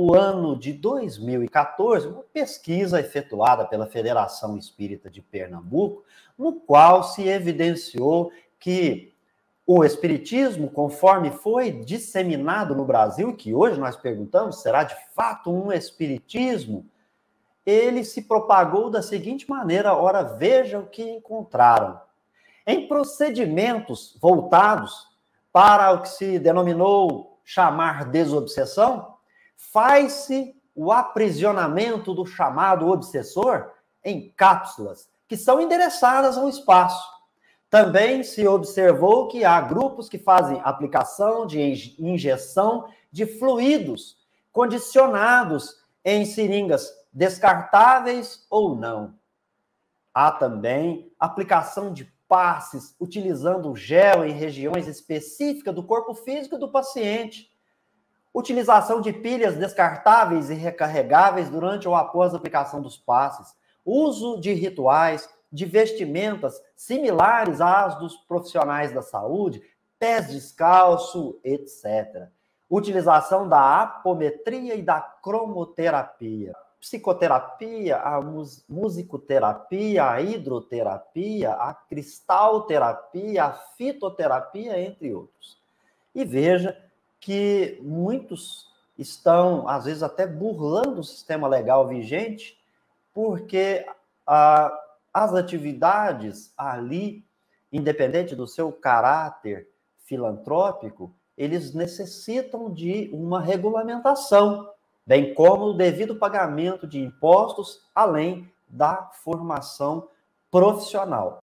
no ano de 2014, uma pesquisa efetuada pela Federação Espírita de Pernambuco, no qual se evidenciou que o Espiritismo, conforme foi disseminado no Brasil, que hoje nós perguntamos, será de fato um Espiritismo? Ele se propagou da seguinte maneira: ora, veja o que encontraram. Em procedimentos voltados para o que se denominou chamar desobsessão, Faz-se o aprisionamento do chamado obsessor em cápsulas que são endereçadas ao espaço. Também se observou que há grupos que fazem aplicação de injeção de fluidos condicionados em seringas descartáveis ou não. Há também aplicação de passes utilizando gel em regiões específicas do corpo físico do paciente utilização de pilhas descartáveis e recarregáveis durante ou após a aplicação dos passes, uso de rituais, de vestimentas similares às dos profissionais da saúde, pés descalço, etc. Utilização da apometria e da cromoterapia, psicoterapia, a musicoterapia, a hidroterapia, a cristalterapia, a fitoterapia, entre outros. E veja que muitos estão, às vezes, até burlando o sistema legal vigente, porque ah, as atividades ali, independente do seu caráter filantrópico, eles necessitam de uma regulamentação, bem como o devido pagamento de impostos, além da formação profissional.